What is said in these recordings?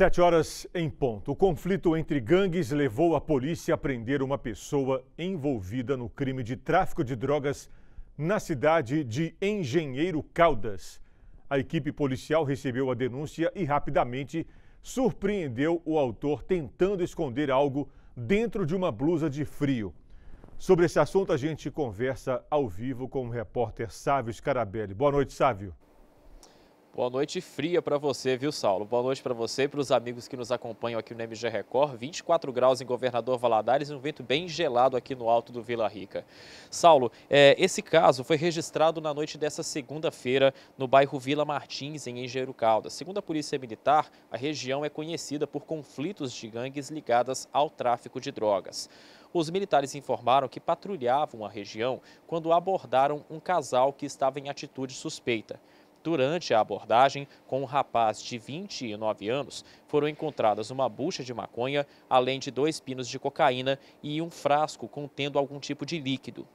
Sete horas em ponto. O conflito entre gangues levou a polícia a prender uma pessoa envolvida no crime de tráfico de drogas na cidade de Engenheiro Caldas. A equipe policial recebeu a denúncia e rapidamente surpreendeu o autor tentando esconder algo dentro de uma blusa de frio. Sobre esse assunto, a gente conversa ao vivo com o repórter Sávio Scarabelli. Boa noite, Sávio. Boa noite fria para você, viu, Saulo? Boa noite para você e para os amigos que nos acompanham aqui no MG Record. 24 graus em Governador Valadares e um vento bem gelado aqui no alto do Vila Rica. Saulo, é, esse caso foi registrado na noite dessa segunda-feira no bairro Vila Martins, em Engenheiro Caldas. Segundo a Polícia Militar, a região é conhecida por conflitos de gangues ligadas ao tráfico de drogas. Os militares informaram que patrulhavam a região quando abordaram um casal que estava em atitude suspeita. Durante a abordagem com um rapaz de 29 anos, foram encontradas uma bucha de maconha, além de dois pinos de cocaína e um frasco contendo algum tipo de líquido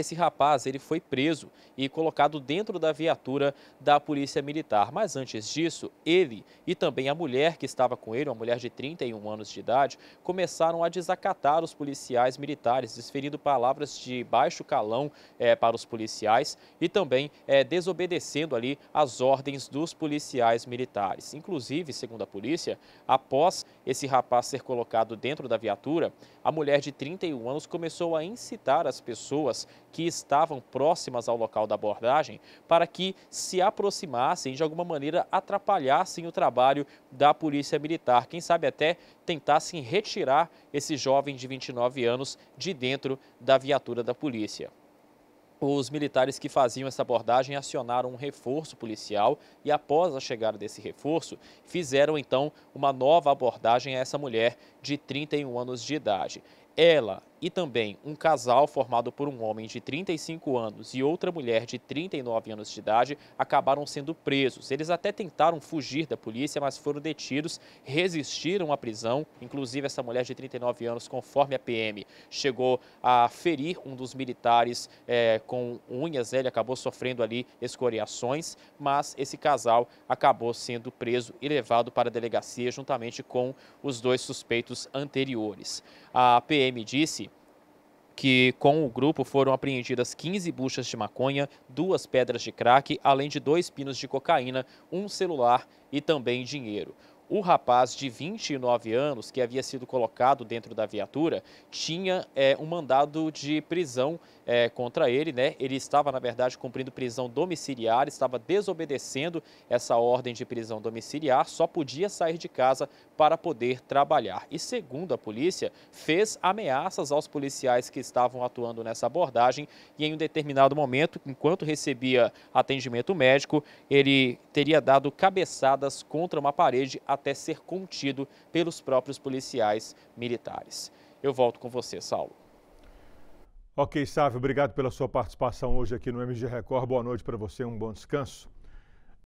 esse rapaz ele foi preso e colocado dentro da viatura da Polícia Militar. Mas antes disso, ele e também a mulher que estava com ele, uma mulher de 31 anos de idade, começaram a desacatar os policiais militares, desferindo palavras de baixo calão é, para os policiais e também é, desobedecendo ali as ordens dos policiais militares. Inclusive, segundo a polícia, após esse rapaz ser colocado dentro da viatura, a mulher de 31 anos começou a incitar as pessoas que estavam próximas ao local da abordagem para que se aproximassem e de alguma maneira atrapalhassem o trabalho da Polícia Militar. Quem sabe até tentassem retirar esse jovem de 29 anos de dentro da viatura da polícia. Os militares que faziam essa abordagem acionaram um reforço policial e, após a chegada desse reforço, fizeram então uma nova abordagem a essa mulher de 31 anos de idade. Ela e também um casal formado por um homem de 35 anos e outra mulher de 39 anos de idade acabaram sendo presos. Eles até tentaram fugir da polícia, mas foram detidos, resistiram à prisão. Inclusive, essa mulher de 39 anos, conforme a PM, chegou a ferir um dos militares é, com unhas. Ele acabou sofrendo ali escoriações, mas esse casal acabou sendo preso e levado para a delegacia juntamente com os dois suspeitos anteriores. A PM disse que com o grupo foram apreendidas 15 buchas de maconha, duas pedras de crack, além de dois pinos de cocaína, um celular e também dinheiro. O rapaz de 29 anos, que havia sido colocado dentro da viatura, tinha é, um mandado de prisão é, contra ele, né? Ele estava, na verdade, cumprindo prisão domiciliar, estava desobedecendo essa ordem de prisão domiciliar, só podia sair de casa para poder trabalhar. E segundo a polícia, fez ameaças aos policiais que estavam atuando nessa abordagem e em um determinado momento, enquanto recebia atendimento médico, ele teria dado cabeçadas contra uma parede até ser contido pelos próprios policiais militares. Eu volto com você, Saulo. Ok, Sávio, obrigado pela sua participação hoje aqui no MG Record. Boa noite para você, um bom descanso.